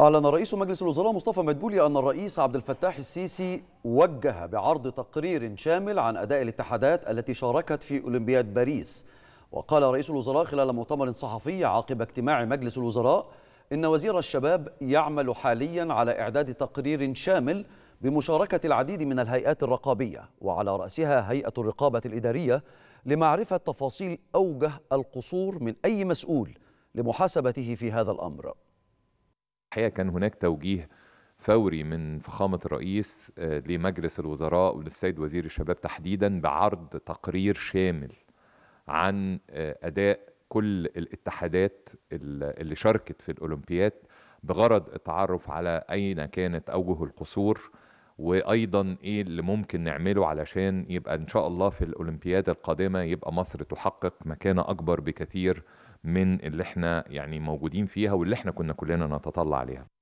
أعلن رئيس مجلس الوزراء مصطفى مدبولي أن الرئيس عبد الفتاح السيسي وجه بعرض تقرير شامل عن أداء الاتحادات التي شاركت في أولمبياد باريس وقال رئيس الوزراء خلال مؤتمر صحفي عقب اجتماع مجلس الوزراء إن وزير الشباب يعمل حاليا على إعداد تقرير شامل بمشاركة العديد من الهيئات الرقابية وعلى رأسها هيئة الرقابة الإدارية لمعرفة تفاصيل أوجه القصور من أي مسؤول لمحاسبته في هذا الأمر الحقيقه كان هناك توجيه فوري من فخامه الرئيس آه، لمجلس الوزراء وللسيد وزير الشباب تحديدا بعرض تقرير شامل عن آه، اداء كل الاتحادات اللي شاركت في الاولمبياد بغرض التعرف على اين كانت اوجه القصور وايضا ايه اللي ممكن نعمله علشان يبقى ان شاء الله في الاولمبياد القادمه يبقى مصر تحقق مكانه اكبر بكثير من اللي احنا يعني موجودين فيها واللي احنا كنا كلنا نتطلع عليها